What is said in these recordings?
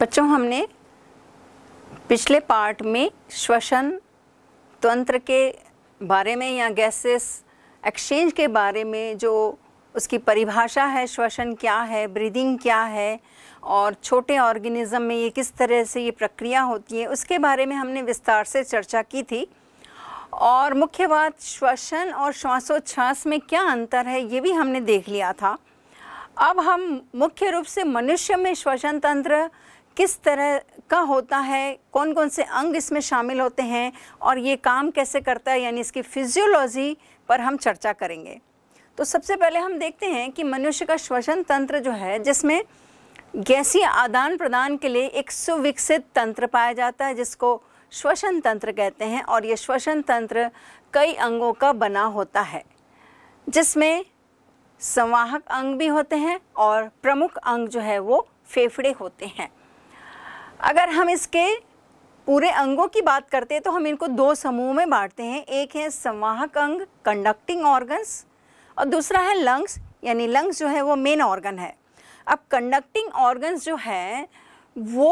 बच्चों हमने पिछले पार्ट में श्वसन तंत्र के बारे में या गैसेस एक्सचेंज के बारे में जो उसकी परिभाषा है श्वसन क्या है ब्रीदिंग क्या है और छोटे ऑर्गेनिज्म में ये किस तरह से ये प्रक्रिया होती है उसके बारे में हमने विस्तार से चर्चा की थी और मुख्य बात श्वसन और श्वासोच्छ्वास में क्या अंतर है ये भी हमने देख लिया था अब हम मुख्य रूप से मनुष्य में श्वसन तंत्र किस तरह का होता है कौन कौन से अंग इसमें शामिल होते हैं और ये काम कैसे करता है यानी इसकी फिजियोलॉजी पर हम चर्चा करेंगे तो सबसे पहले हम देखते हैं कि मनुष्य का श्वसन तंत्र जो है जिसमें गैसीय आदान प्रदान के लिए एक सुविकसित तंत्र पाया जाता है जिसको श्वसन तंत्र कहते हैं और ये श्वसन तंत्र कई अंगों का बना होता है जिसमें संवाहक अंग भी होते हैं और प्रमुख अंग जो है वो फेफड़े होते हैं अगर हम इसके पूरे अंगों की बात करते हैं तो हम इनको दो समूहों में बांटते हैं एक है संवाहक अंग कंडक्टिंग ऑर्गन्स और दूसरा है लंग्स यानी लंग्स जो है वो मेन ऑर्गन है अब कंडक्टिंग ऑर्गन्स जो है वो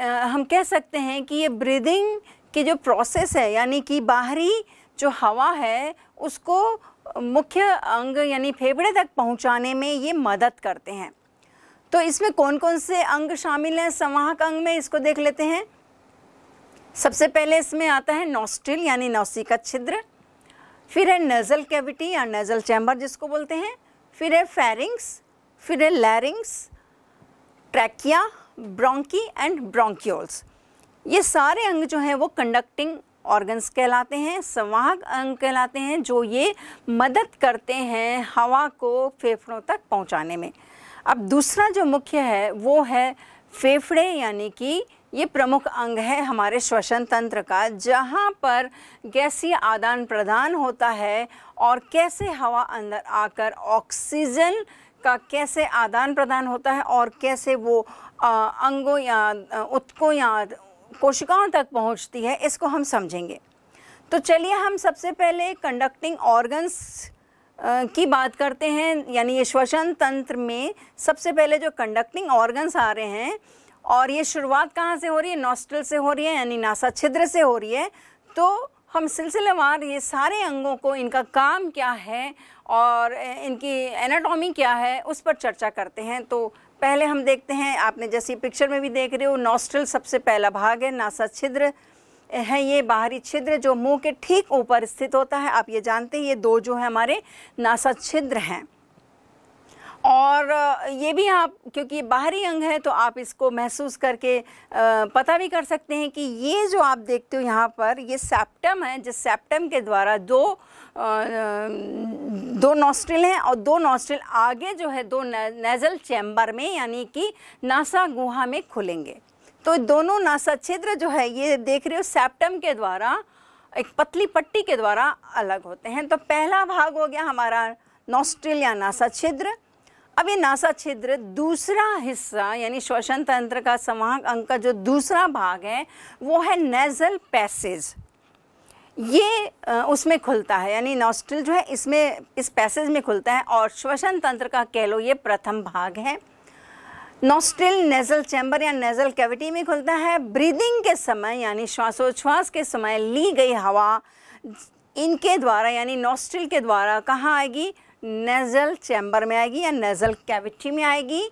आ, हम कह सकते हैं कि ये ब्रीदिंग के जो प्रोसेस है यानी कि बाहरी जो हवा है उसको मुख्य अंग यानी फेफड़े तक पहुंचाने में ये मदद करते हैं तो इसमें कौन कौन से अंग शामिल हैं संवाहक अंग में इसको देख लेते हैं सबसे पहले इसमें आता है नोस्ट्रिल यानी नौसी का छिद्र फिर है नज़ल कैविटी या नज़ल चैम्बर जिसको बोलते हैं फिर है फेरिंग्स फिर है larynx trachea bronchi and bronchioles ये सारे अंग जो हैं वो कंडक्टिंग ऑर्गन्स कहलाते हैं संवाहक अंग कहलाते हैं जो ये मदद करते हैं हवा को फेफड़ों तक पहुंचाने में अब दूसरा जो मुख्य है वो है फेफड़े यानी कि ये प्रमुख अंग है हमारे श्वसन तंत्र का जहाँ पर गैसीय आदान प्रदान होता है और कैसे हवा अंदर आकर ऑक्सीजन का कैसे आदान प्रदान होता है और कैसे वो अंगों या उत्कों या कोशिकाओं तक पहुँचती है इसको हम समझेंगे तो चलिए हम सबसे पहले कंडक्टिंग ऑर्गन्स की बात करते हैं यानी ये श्वसन तंत्र में सबसे पहले जो कंडक्टिंग ऑर्गन्स आ रहे हैं और ये शुरुआत कहाँ से हो रही है नॉस्ट्रल से हो रही है यानी नासा छिद्र से हो रही है तो हम सिलसिलेवार ये सारे अंगों को इनका काम क्या है और इनकी एनाटॉमी क्या है उस पर चर्चा करते हैं तो पहले हम देखते हैं आपने जैसी पिक्चर में भी देख रहे हो नॉस्ट्रल सबसे पहला भाग है नासा छिद्र है ये बाहरी छिद्र जो मुंह के ठीक ऊपर स्थित होता है आप ये जानते हैं ये दो जो है हमारे नासा छिद्र हैं और ये भी आप क्योंकि ये बाहरी अंग है तो आप इसको महसूस करके पता भी कर सकते हैं कि ये जो आप देखते हो यहाँ पर ये सेप्टम है जिस सेप्टम के द्वारा दो दो नॉस्ट्रिल हैं और दो नॉस्ट्रिल आगे जो है दो नेज़ल चैम्बर में यानी कि नासा गुहा में खुलेंगे तो दोनों नासा छिद्र जो है ये देख रहे हो सेप्टम के द्वारा एक पतली पट्टी के द्वारा अलग होते हैं तो पहला भाग हो गया हमारा नॉस्ट्रिल या नासा छिद्र अब ये नासा छिद्र दूसरा हिस्सा यानी श्वसन तंत्र का समाह अंग का जो दूसरा भाग है वो है नेजल पैसेज ये उसमें खुलता है यानी नॉस्ट्रिल जो है इसमें इस पैसेज में खुलता है और श्वसन तंत्र का कह लो ये प्रथम भाग है नोस्ट्रिल नेजल चैम्बर या नेजल कैविटी में खुलता है ब्रीदिंग के समय यानी श्वासोच्छ्वास के समय ली गई हवा इनके द्वारा यानी नोस्ट्रिल के द्वारा कहाँ आएगी नेजल चैम्बर में आएगी या नेजल कैविटी में आएगी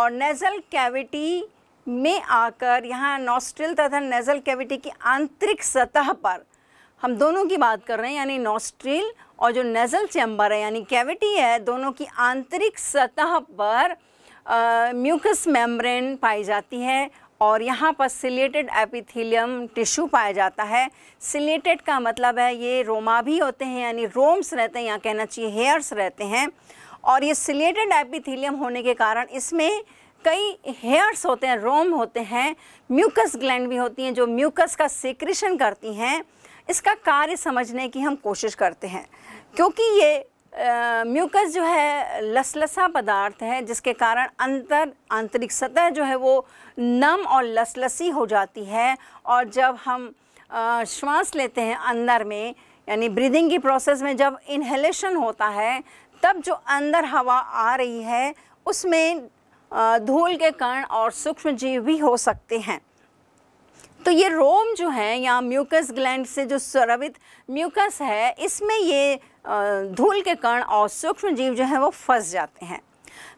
और नेजल कैविटी में आकर यहाँ नोस्ट्रिल तथा नेजल कैविटी की आंतरिक सतह पर हम दोनों की बात कर रहे हैं यानी नोस्ट्रिल और जो नेजल चैम्बर है यानी कैविटी है दोनों की आंतरिक सतह पर म्यूकस मेम्ब्रेन पाई जाती है और यहाँ पर सिलेटेड एपिथीलियम टिश्यू पाया जाता है सिलेटेड का मतलब है ये रोमा भी होते हैं यानी रोम्स रहते हैं यहाँ कहना चाहिए हेयर्स रहते हैं और ये सिलेटेड एपिथीलियम होने के कारण इसमें कई हेयर्स होते हैं रोम होते हैं म्यूकस ग्लैंड भी होती हैं जो म्यूकस का सिक्रेशन करती हैं इसका कार्य समझने की हम कोशिश करते हैं क्योंकि ये म्यूकस जो है लसलसा पदार्थ है जिसके कारण अंतर आंतरिक सतह जो है वो नम और लसलसी हो जाती है और जब हम श्वास लेते हैं अंदर में यानी ब्रीदिंग की प्रोसेस में जब इनहेलेशन होता है तब जो अंदर हवा आ रही है उसमें धूल के कण और सूक्ष्म जीव भी हो सकते हैं तो ये रोम जो है या म्यूकस ग्लैंड से जो स्रवित म्यूकस है इसमें ये धूल के कण और सूक्ष्म जीव जो है वो फंस जाते हैं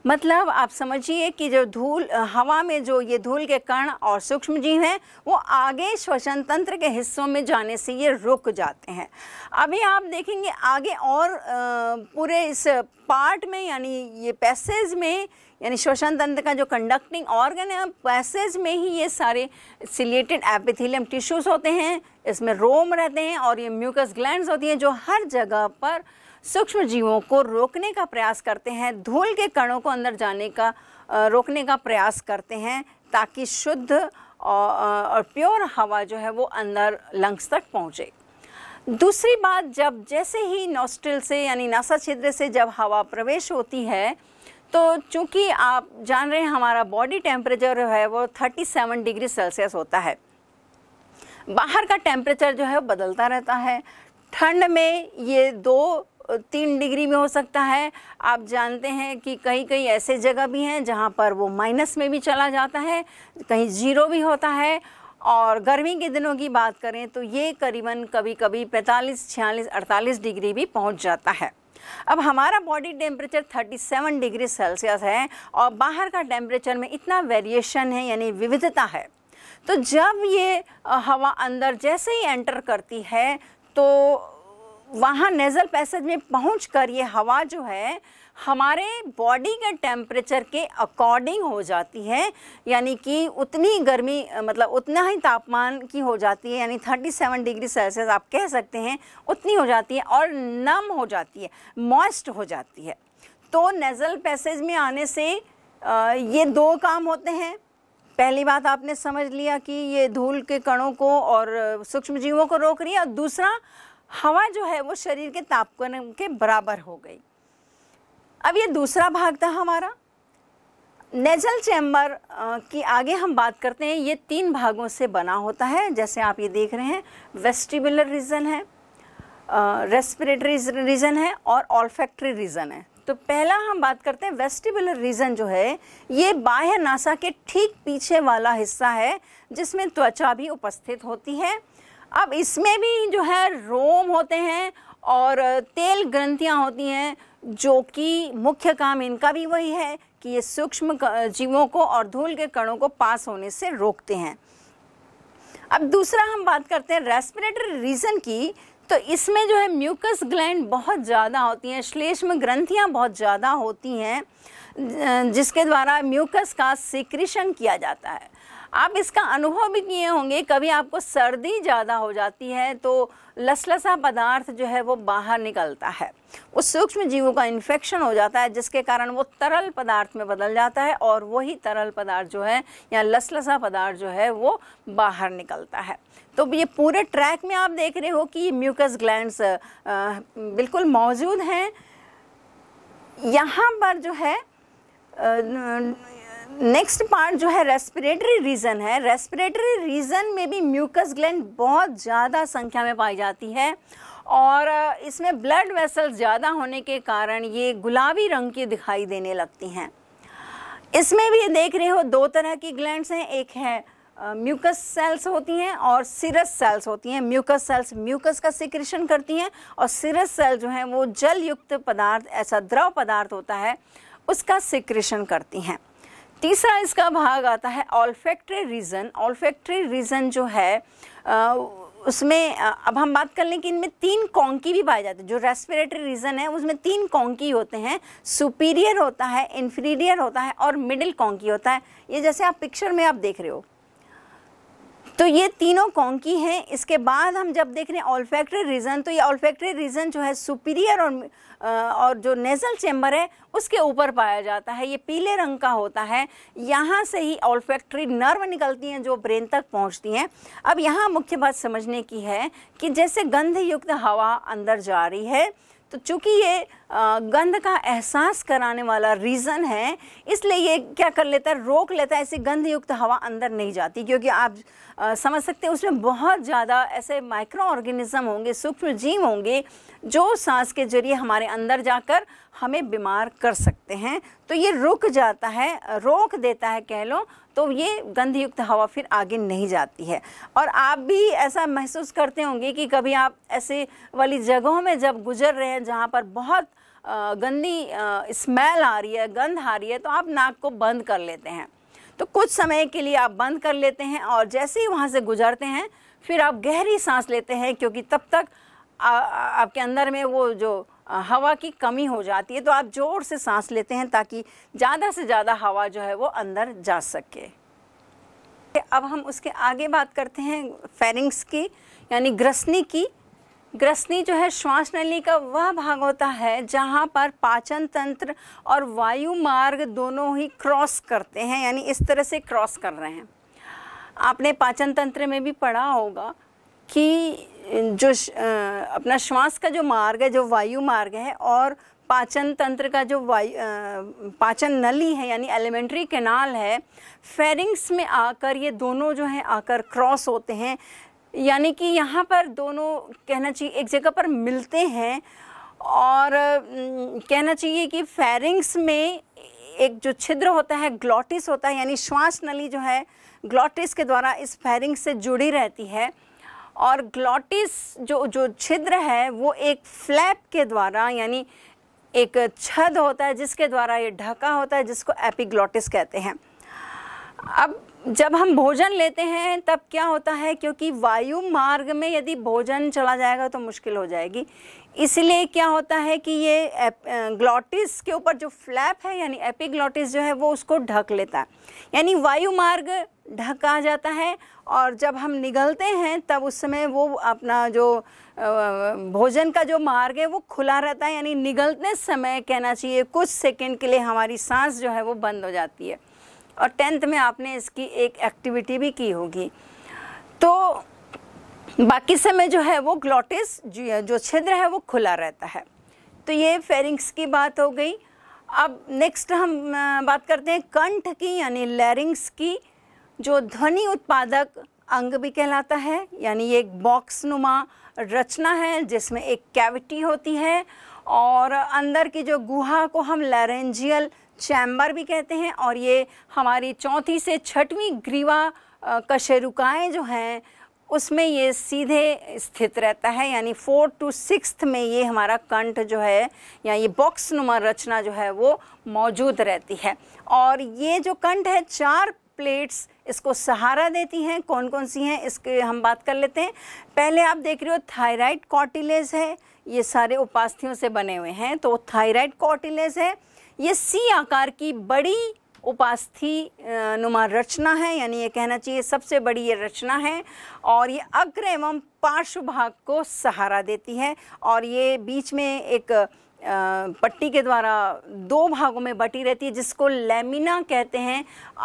मतलब आप समझिए कि जो धूल हवा में जो ये धूल के कण और सूक्ष्म जीव हैं वो आगे श्वसन तंत्र के हिस्सों में जाने से ये रुक जाते हैं अभी आप देखेंगे आगे और पूरे इस पार्ट में यानी ये पैसेज में यानी श्वसन तंत्र का जो कंडक्टिंग ऑर्गन है पैसेज में ही ये सारे सिलेटेड एपिथिलियम टिश्यूज होते हैं इसमें रोम रहते हैं और ये म्यूकस ग्लैंड्स होती हैं जो हर जगह पर सूक्ष्म जीवों को रोकने का प्रयास करते हैं धूल के कणों को अंदर जाने का रोकने का प्रयास करते हैं ताकि शुद्ध और, और प्योर हवा जो है वो अंदर लंग्स तक पहुँचे दूसरी बात जब जैसे ही नॉस्ट्रिल से यानी नासा छिद्र से जब हवा प्रवेश होती है तो चूंकि आप जान रहे हैं हमारा बॉडी टेम्परेचर जो है वो 37 डिग्री सेल्सियस होता है बाहर का टेम्परेचर जो है वो बदलता रहता है ठंड में ये दो तीन डिग्री में हो सकता है आप जानते हैं कि कहीं कहीं ऐसे जगह भी हैं जहाँ पर वो माइनस में भी चला जाता है कहीं ज़ीरो भी होता है और गर्मी के दिनों की बात करें तो ये करीबन कभी कभी 45, 46, 48 डिग्री भी पहुंच जाता है अब हमारा बॉडी टेम्परेचर 37 डिग्री सेल्सियस है और बाहर का टेम्परेचर में इतना वेरिएशन है यानी विविधता है तो जब ये हवा अंदर जैसे ही एंटर करती है तो वहाँ नेज़ल पैसेज में पहुँच कर ये हवा जो है हमारे बॉडी के टेम्परेचर के अकॉर्डिंग हो जाती है यानी कि उतनी गर्मी मतलब उतना ही तापमान की हो जाती है यानी 37 डिग्री सेल्सियस आप कह सकते हैं उतनी हो जाती है और नम हो जाती है मॉइस्ट हो जाती है तो नेज़ल पैसेज में आने से ये दो काम होते हैं पहली बात आपने समझ लिया कि ये धूल के कणों को और सूक्ष्म जीवों को रोक रही है और दूसरा हवा जो है वो शरीर के तापमान के बराबर हो गई अब ये दूसरा भाग था हमारा नेजल चैम्बर की आगे हम बात करते हैं ये तीन भागों से बना होता है जैसे आप ये देख रहे हैं वेस्टिबुलर रीजन है रेस्पिरेटरी रीजन है और ऑल्फैक्ट्री रीजन है तो पहला हम बात करते हैं वेस्टिबुलर रीजन जो है ये बाह्य नासा के ठीक पीछे वाला हिस्सा है जिसमें त्वचा भी उपस्थित होती है अब इसमें भी जो है रोम होते हैं और तेल ग्रंथियाँ होती हैं जो कि मुख्य काम इनका भी वही है कि ये सूक्ष्म जीवों को और धूल के कणों को पास होने से रोकते हैं अब दूसरा हम बात करते हैं रेस्पिरेटरी रीजन की तो इसमें जो है म्यूकस ग्लैंड बहुत ज़्यादा होती हैं श्लेष्म ग्रंथियाँ बहुत ज़्यादा होती हैं जिसके द्वारा म्यूकस का सिक्रिशन किया जाता है आप इसका अनुभव भी किए होंगे कभी आपको सर्दी ज़्यादा हो जाती है तो लसलसा पदार्थ जो है वो बाहर निकलता है उस सूक्ष्म जीवों का इन्फेक्शन हो जाता है जिसके कारण वो तरल पदार्थ में बदल जाता है और वही तरल पदार्थ जो है या लसलसा पदार्थ जो है वो बाहर निकलता है तो ये पूरे ट्रैक में आप देख रहे हो कि ये म्यूकस ग्लैंड बिल्कुल मौजूद हैं यहाँ पर जो है नेक्स्ट पार्ट जो है रेस्पिरेटरी रीजन है रेस्पिरेटरी रीजन में भी म्यूकस ग्लैंड बहुत ज़्यादा संख्या में पाई जाती है और इसमें ब्लड वेसल्स ज़्यादा होने के कारण ये गुलाबी रंग की दिखाई देने लगती हैं इसमें भी देख रहे हो दो तरह की ग्लैंड्स हैं एक है म्यूकस सेल्स होती हैं और सिरस सेल्स होती हैं म्यूकस सेल्स म्यूकस का सिक्रेशन करती हैं और सिरस सेल जो हैं वो जल युक्त पदार्थ ऐसा द्रव पदार्थ होता है उसका सिक्रेशन करती हैं तीसरा इसका भाग आता है ऑल्फेक्ट्री रीज़न ऑल्फेक्ट्री रीज़न जो है आ, उसमें अब हम बात कर लें कि इनमें तीन कॉन्की भी पाए जाते हैं जो रेस्पिरेटरी रीजन है उसमें तीन कॉन्की होते हैं सुपीरियर होता है इन्फीरियर होता है और मिडिल कॉन्की होता है ये जैसे आप पिक्चर में आप देख रहे हो तो ये तीनों कॉन्की हैं इसके बाद हम जब देख रहे हैं ऑल्फैक्ट्री रीजन तो ये ऑल्फैक्ट्री रीजन जो है सुपीरियर और और जो नेजल चैम्बर है उसके ऊपर पाया जाता है ये पीले रंग का होता है यहाँ से ही ऑल्फैक्ट्री नर्व निकलती हैं जो ब्रेन तक पहुँचती हैं अब यहाँ मुख्य बात समझने की है कि जैसे गंधयुक्त हवा अंदर जा रही है तो चूंकि ये गंध का एहसास कराने वाला रीज़न है इसलिए ये क्या कर लेता है रोक लेता है ऐसी गंध युक्त हवा अंदर नहीं जाती क्योंकि आप समझ सकते हैं उसमें बहुत ज़्यादा ऐसे माइक्रो ऑर्गेनिज़म होंगे सूक्ष्म जीव होंगे जो सांस के जरिए हमारे अंदर जाकर हमें बीमार कर सकते हैं तो ये रुक जाता है रोक देता है कह लो तो ये गंधयुक्त हवा फिर आगे नहीं जाती है और आप भी ऐसा महसूस करते होंगे कि कभी आप ऐसे वाली जगहों में जब गुजर रहे हैं जहाँ पर बहुत गंदी स्मेल आ रही है गंध आ रही है तो आप नाक को बंद कर लेते हैं तो कुछ समय के लिए आप बंद कर लेते हैं और जैसे ही वहाँ से गुजरते हैं फिर आप गहरी सांस लेते हैं क्योंकि तब तक आ, आ, आपके अंदर में वो जो हवा की कमी हो जाती है तो आप ज़ोर से सांस लेते हैं ताकि ज़्यादा से ज़्यादा हवा जो है वो अंदर जा सके अब हम उसके आगे बात करते हैं फेरिंग्स की यानी ग्रसनी की ग्रसनी जो है श्वास नली का वह भाग होता है जहाँ पर पाचन तंत्र और वायु मार्ग दोनों ही क्रॉस करते हैं यानी इस तरह से क्रॉस कर रहे हैं आपने पाचन तंत्र में भी पढ़ा होगा कि जो अपना श्वास का जो मार्ग है जो वायु मार्ग है और पाचन तंत्र का जो वायु पाचन नली है यानी एलिमेंट्री कैनाल है फेरिंग्स में आकर ये दोनों जो हैं आकर क्रॉस होते हैं यानी कि यहाँ पर दोनों कहना चाहिए एक जगह पर मिलते हैं और कहना चाहिए कि फेरिंग्स में एक जो छिद्र होता है ग्लॉटिस होता है यानी श्वास नली जो है ग्लॉटिस के द्वारा इस फेरिंग्स से जुड़ी रहती है और ग्लॉटिस जो जो छिद्र है वो एक फ्लैप के द्वारा यानी एक छद होता है जिसके द्वारा ये ढका होता है जिसको एपिग्लॉटिस कहते हैं अब जब हम भोजन लेते हैं तब क्या होता है क्योंकि वायु मार्ग में यदि भोजन चला जाएगा तो मुश्किल हो जाएगी इसलिए क्या होता है कि ये ग्लॉटिस के ऊपर जो फ्लैप है यानी एपिग्लॉटिस जो है वो उसको ढक लेता है यानी वायु मार्ग ढका जाता है और जब हम निगलते हैं तब उस समय वो अपना जो भोजन का जो मार्ग है वो खुला रहता है यानी निगलते समय कहना चाहिए कुछ सेकंड के लिए हमारी सांस जो है वो बंद हो जाती है और टेंथ में आपने इसकी एक एक्टिविटी भी की होगी तो बाकी समय जो है वो ग्लोटिस जो छिद्र है वो खुला रहता है तो ये फेरिंग्स की बात हो गई अब नेक्स्ट हम बात करते हैं कंठ की यानी लैरिंग्स की जो ध्वनि उत्पादक अंग भी कहलाता है यानी ये एक बॉक्स नुमा रचना है जिसमें एक कैविटी होती है और अंदर की जो गुहा को हम लैरेंजियल चैम्बर भी कहते हैं और ये हमारी चौथी से छठवीं ग्रीवा कशेरुकाएँ जो हैं उसमें ये सीधे स्थित रहता है यानी फोर टू सिक्स में ये हमारा कंठ जो है या ये बॉक्स नुमा रचना जो है वो मौजूद रहती है और ये जो कंठ है चार प्लेट्स इसको सहारा देती हैं कौन कौन सी हैं इसके हम बात कर लेते हैं पहले आप देख रहे हो थायराइड कॉटिलेज है ये सारे उपास्थियों से बने हुए हैं तो थायराइड कॉटिलेज है ये सी आकार की बड़ी उपास्थि नुमा रचना है यानी ये कहना चाहिए सबसे बड़ी ये रचना है और ये अग्र एवं पार्श्व भाग को सहारा देती है और ये बीच में एक पट्टी के द्वारा दो भागों में बटी रहती है जिसको लेमिना कहते हैं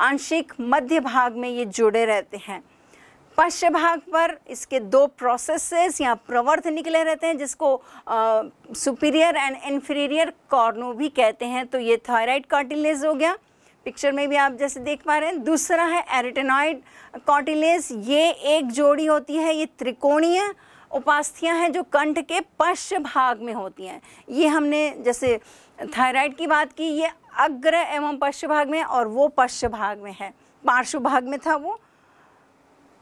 आंशिक मध्य भाग में ये जुड़े रहते हैं पश्च भाग पर इसके दो प्रोसेसेस या प्रवर्ध निकले रहते हैं जिसको सुपीरियर एंड इन्फीरियर कॉर्नो भी कहते हैं तो ये थायराइड कार्टिलेज हो गया पिक्चर में भी आप जैसे देख पा रहे हैं दूसरा है एरेटेनॉइड कॉटिलेज ये एक जोड़ी होती है ये त्रिकोणीय उपास्थियाँ हैं जो कंठ के पश्च भाग में होती हैं ये हमने जैसे थायराइड की बात की ये अग्र एवं पश्च भाग में और वो पश्च भाग में है पार्श्व भाग में था वो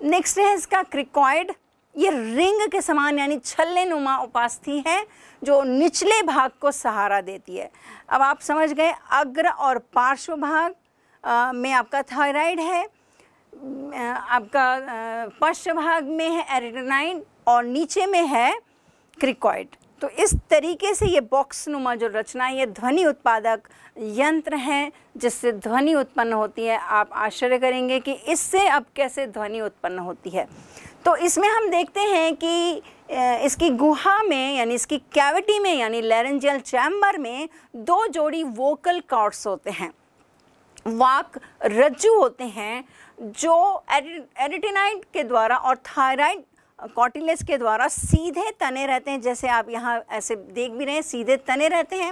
नेक्स्ट है इसका क्रिकॉइड ये रिंग के समान यानी छल्ले नुमा उपास्थि है जो निचले भाग को सहारा देती है अब आप समझ गए अग्र और पार्श्व भाग में आपका थायराइड है आपका पार्श्व भाग में है एरिडनाइन और नीचे में है क्रिकॉइड तो इस तरीके से ये बॉक्स नुमा जो रचना है ये ध्वनि उत्पादक यंत्र हैं जिससे ध्वनि उत्पन्न होती है आप आश्चर्य करेंगे कि इससे अब कैसे ध्वनि उत्पन्न होती है तो इसमें हम देखते हैं कि इसकी गुहा में यानी इसकी कैविटी में यानी लेरेंजियल चैम्बर में दो जोड़ी वोकल कॉर्ड्स होते हैं वाक रज्जु होते हैं जो एडिटिनाइड के द्वारा और थायराइड कॉटिलेस के द्वारा सीधे तने रहते हैं जैसे आप यहाँ ऐसे देख भी रहे हैं सीधे तने रहते हैं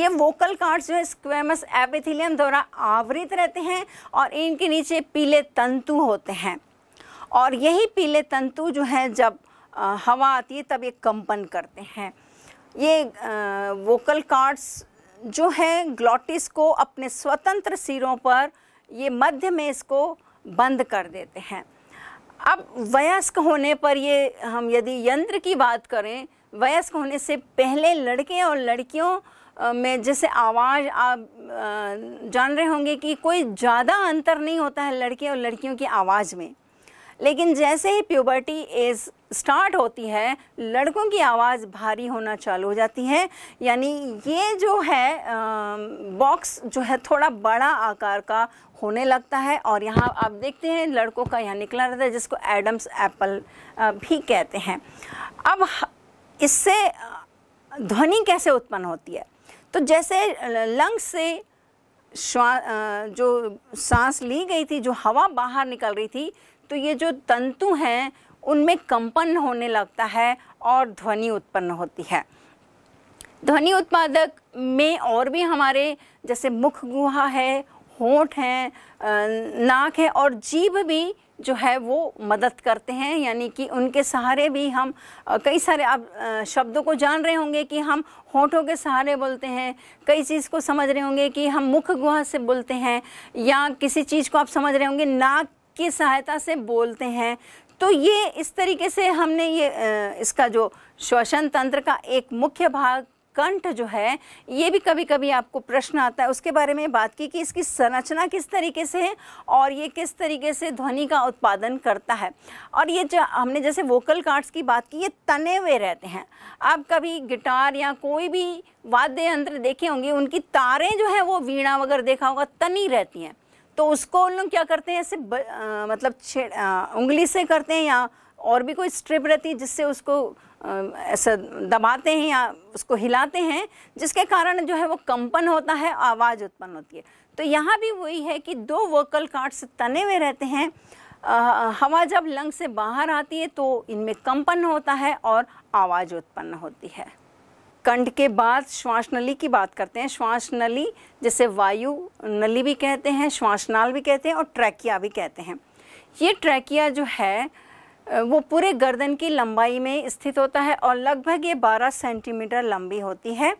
ये वोकल कार्ड्स जो है स्क्वेमस एपिथिलियम द्वारा आवृत रहते हैं और इनके नीचे पीले तंतु होते हैं और यही पीले तंतु जो हैं जब आ, हवा आती है तब ये कंपन करते हैं ये आ, वोकल कार्ड्स जो हैं ग्लॉटिस को अपने स्वतंत्र सिरों पर ये मध्य में इसको बंद कर देते हैं अब वयस्क होने पर ये हम यदि यंत्र की बात करें वयस्क होने से पहले लड़के और लड़कियों में जैसे आवाज़ आप जान रहे होंगे कि कोई ज़्यादा अंतर नहीं होता है लड़के और लड़कियों की आवाज़ में लेकिन जैसे ही प्यूबर्टी एज स्टार्ट होती है लड़कों की आवाज़ भारी होना चालू हो जाती है यानी ये जो है बॉक्स जो है थोड़ा बड़ा आकार का होने लगता है और यहाँ आप देखते हैं लड़कों का यहाँ निकला रहता है जिसको एडम्स एप्पल भी कहते हैं अब इससे ध्वनि कैसे उत्पन्न होती है तो जैसे लंग्स से श्वा जो सांस ली गई थी जो हवा बाहर निकल रही थी तो ये जो तंतु हैं उनमें कंपन होने लगता है और ध्वनि उत्पन्न होती है ध्वनि उत्पादक में और भी हमारे जैसे मुख गुहा है होठ है नाक है और जीभ भी जो है वो मदद करते हैं यानी कि उनके सहारे भी हम कई सारे आप शब्दों को जान रहे होंगे कि हम होठों के सहारे बोलते हैं कई चीज़ को समझ रहे होंगे कि हम मुख गुहा से बोलते हैं या किसी चीज़ को आप समझ रहे होंगे नाक की सहायता से बोलते हैं तो ये इस तरीके से हमने ये इसका जो श्वसन तंत्र का एक मुख्य भाग कंठ जो है ये भी कभी कभी आपको प्रश्न आता है उसके बारे में बात की कि इसकी संरचना किस तरीके से है और ये किस तरीके से ध्वनि का उत्पादन करता है और ये जो हमने जैसे वोकल कार्ड्स की बात की ये तने हुए रहते हैं आप कभी गिटार या कोई भी वाद्य यंत्र देखे होंगे उनकी तारें जो है वो वीणा वगैरह देखा होगा तनी रहती हैं तो उसको उन लोग क्या करते हैं ऐसे आ, मतलब आ, उंगली से करते हैं या और भी कोई स्ट्रिप रहती है जिससे उसको ऐसा दबाते हैं या उसको हिलाते हैं जिसके कारण जो है वो कंपन होता है आवाज़ उत्पन्न होती है तो यहाँ भी वही है कि दो वोकल कार्ड्स तने हुए रहते हैं आ, हवा जब लंग से बाहर आती है तो इनमें कंपन होता है और आवाज़ उत्पन्न होती है कंठ के बाद श्वास नली की बात करते हैं श्वास नली जैसे वायु नली भी कहते हैं श्वासनाल भी कहते हैं और ट्रैकिया भी कहते हैं ये ट्रैकिया जो है वो पूरे गर्दन की लंबाई में स्थित होता है और लगभग ये 12 सेंटीमीटर लंबी होती है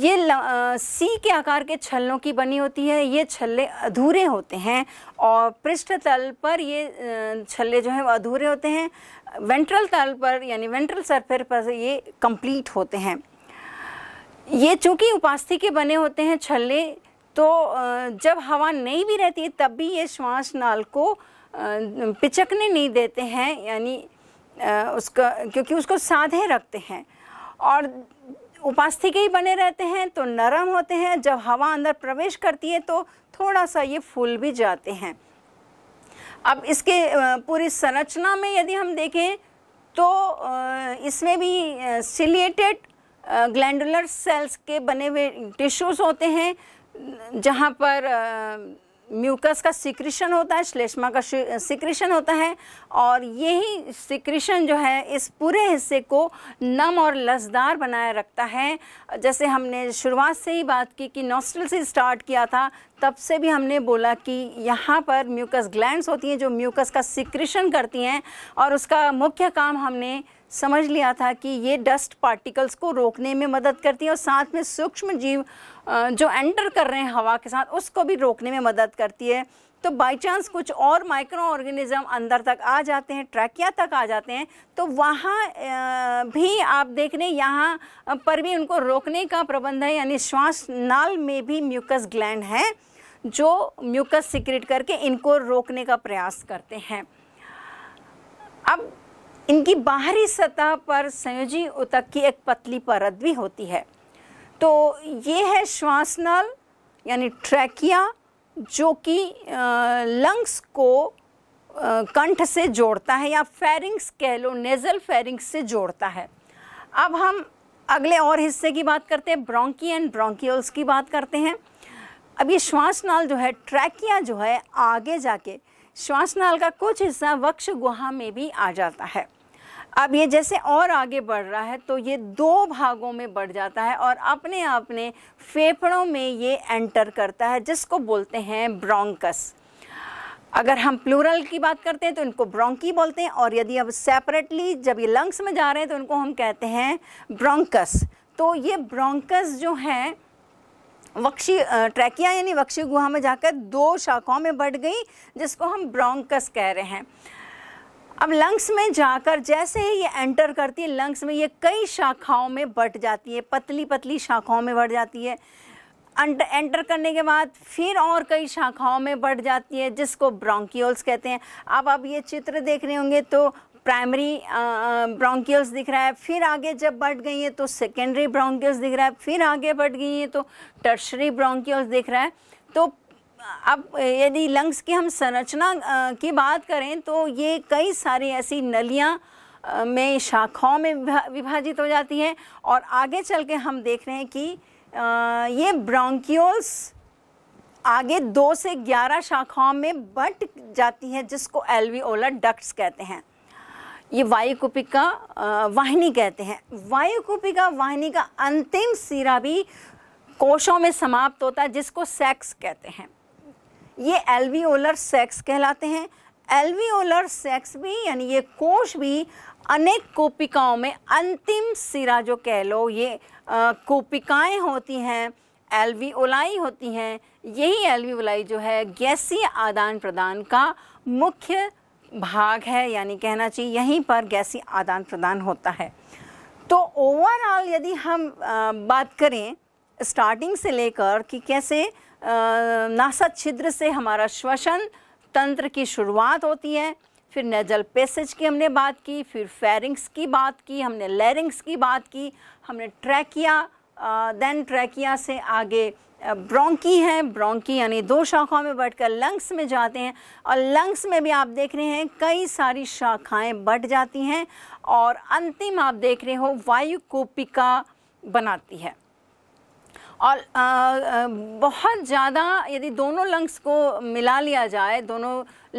ये आ, सी के आकार के छल्लों की बनी होती है ये छल्ले अधूरे होते हैं और पृष्ठ तल पर ये छल्ले जो हैं वो अधूरे होते हैं वेंट्रल तल पर यानी वेंट्रल सरफेस पर ये कंप्लीट होते हैं ये चूंकि उपास्थि के बने होते हैं छल्ले तो जब हवा नहीं भी रहती है तब भी ये श्वास नाल को पिचकने नहीं देते हैं यानी उसका क्योंकि उसको साधे रखते हैं और उपास्थि के ही बने रहते हैं तो नरम होते हैं जब हवा अंदर प्रवेश करती है तो थोड़ा सा ये फूल भी जाते हैं अब इसके पूरी संरचना में यदि हम देखें तो इसमें भी सिलिएटेड ग्लैंडुलर सेल्स के बने हुए टिश्यूज़ होते हैं जहाँ पर म्यूकस का सिक्रिशन होता है श्लेष्मा का सिक्रिशन होता है और यही सिक्रिशन जो है इस पूरे हिस्से को नम और लसदार बनाए रखता है जैसे हमने शुरुआत से ही बात की कि नॉस्ट्रल से स्टार्ट किया था तब से भी हमने बोला कि यहाँ पर म्यूकस ग्लैंड्स होती हैं जो म्यूकस का सिक्रिशन करती हैं और उसका मुख्य काम हमने समझ लिया था कि ये डस्ट पार्टिकल्स को रोकने में मदद करती है और साथ में सूक्ष्म जीव जो एंटर कर रहे हैं हवा के साथ उसको भी रोकने में मदद करती है तो बाई चांस कुछ और माइक्रो ऑर्गेनिज़म अंदर तक आ जाते हैं ट्रैकिया तक आ जाते हैं तो वहाँ भी आप देख रहे हैं यहाँ पर भी उनको रोकने का प्रबंध है यानी श्वास नाल में भी म्यूकस ग्लैंड है जो म्यूकस सिक्रेट करके इनको रोकने का प्रयास करते हैं अब इनकी बाहरी सतह पर संयोजी उतक की एक पतली परत भी होती है तो ये है श्वास नल यानी ट्रैकिया जो कि लंग्स को कंठ से जोड़ता है या फेरिंग्स कह लो नेज़ल फेरिंग्स से जोड़ता है अब हम अगले और हिस्से की बात करते हैं ब्रोंकी एंड ब्रोंकियोल्स की बात करते हैं अब ये श्वास नाल जो है ट्रैकिया जो है आगे जाके श्वास नाल का कुछ हिस्सा वक्ष गुहा में भी आ जाता है अब ये जैसे और आगे बढ़ रहा है तो ये दो भागों में बढ़ जाता है और अपने अपने फेफड़ों में ये एंटर करता है जिसको बोलते हैं ब्रोंकस अगर हम प्लूरल की बात करते हैं तो इनको ब्रोंकी बोलते हैं और यदि अब सेपरेटली जब ये लंग्स में जा रहे हैं तो इनको हम कहते हैं ब्रोंकस तो ये ब्रोंकस जो है वक्षी ट्रैकिया यानी वक्षी गुहा में जाकर दो शाखाओं में बढ़ गई जिसको हम ब्रोंकस कह रहे हैं अब लंग्स में जाकर जैसे ही ये एंटर करती है लंग्स में ये कई शाखाओं में बट जाती है पतली पतली शाखाओं में बढ़ जाती है एंटर करने के बाद फिर और कई शाखाओं में बढ़ जाती है जिसको ब्रोंकियोल्स कहते हैं आप अब ये चित्र देख रहे होंगे तो प्राइमरी ब्रोंकियोल्स दिख रहा है फिर आगे जब बढ़ गई है तो सेकेंडरी ब्रोंकियोल्स दिख रहा है फिर आगे बढ़ गई है तो टर्शरी ब्रोंकियोल्स दिख रहा है तो अब यदि लंग्स की हम संरचना की बात करें तो ये कई सारी ऐसी नलियाँ में शाखाओं में विभाजित हो जाती है और आगे चल के हम देख रहे हैं कि ये ब्रोंकियोल्स आगे दो से ग्यारह शाखाओं में बट जाती है जिसको एल्वीओलर डक्ट्स कहते हैं ये वायुकुपिका वाहिनी कहते हैं वायुकुपिका वाहिनी का अंतिम सिरा भी कोशों में समाप्त होता है जिसको सेक्स कहते हैं ये एल्वीओलर सेक्स कहलाते हैं एल्वीओलर सेक्स भी यानी ये कोश भी अनेक कोपिकाओं में अंतिम सिरा जो कह लो ये कोपिकाएं होती हैं एल्वीओलाई होती हैं यही एल्वीओलाई जो है गैसीय आदान प्रदान का मुख्य भाग है यानी कहना चाहिए यहीं पर गैसीय आदान प्रदान होता है तो ओवरऑल यदि हम आ, बात करें स्टार्टिंग से लेकर कि कैसे नासा छिद्र से हमारा श्वसन तंत्र की शुरुआत होती है फिर नेजल पेसेज की हमने बात की फिर फेरिंग्स की बात की हमने लेरिंग्स की बात की हमने ट्रैकिया देन ट्रैकिया से आगे ब्रोंकी हैं ब्रोंकी यानी दो शाखाओं में बढ़कर लंग्स में जाते हैं और लंग्स में भी आप देख रहे हैं कई सारी शाखाएं बढ़ जाती हैं और अंतिम आप देख रहे हो वायु कोपिका बनाती है और आ, आ, बहुत ज़्यादा यदि दोनों लंग्स को मिला लिया जाए दोनों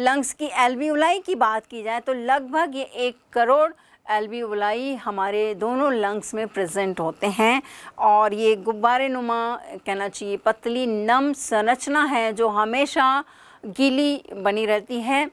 लंग्स की एल्वीलाई की बात की जाए तो लगभग ये एक करोड़ एल्वीलाई हमारे दोनों लंग्स में प्रेजेंट होते हैं और ये गुब्बारे नुमा कहना चाहिए पतली नम संरचना है जो हमेशा गीली बनी रहती है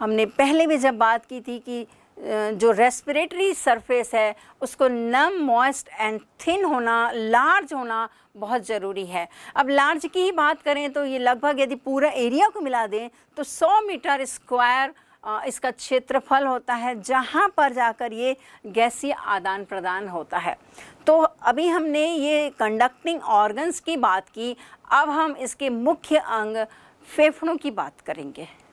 हमने पहले भी जब बात की थी कि जो रेस्पिरेटरी सरफेस है उसको नम मॉइस्ट एंड थिन होना लार्ज होना बहुत ज़रूरी है अब लार्ज की ही बात करें तो ये लगभग यदि पूरा एरिया को मिला दें तो 100 मीटर स्क्वायर इसका क्षेत्रफल होता है जहाँ पर जाकर ये गैसीय आदान प्रदान होता है तो अभी हमने ये कंडक्टिंग ऑर्गन्स की बात की अब हम इसके मुख्य अंग फेफड़ों की बात करेंगे